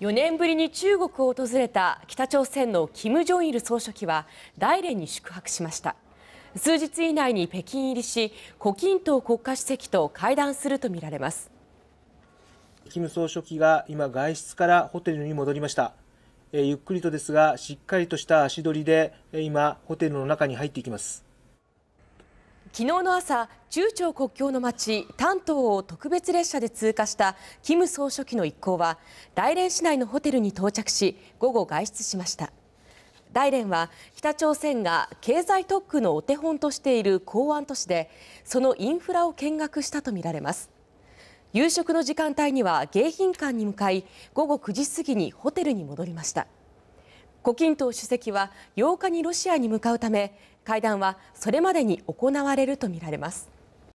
4年ぶりに中国を訪れた北朝鮮の金正日総書記は大連に宿泊しました数日以内に北京入りし胡錦涛国家主席と会談するとみられます金総書記が今外出からホテルに戻りましたゆっくりとですがしっかりとした足取りで今ホテルの中に入っていきます昨日の朝、中朝国境の町丹東を特別列車で通過した金総書記の一行は大連市内のホテルに到着し午後、外出しました。大連は北朝鮮が経済特区のお手本としている港湾都市でそのインフラを見学したとみられます夕食の時間帯には迎賓館に向かい午後9時過ぎにホテルに戻りました。胡錦涛主席は8日にロシアに向かうため会談はそれまでに行われるとみられます。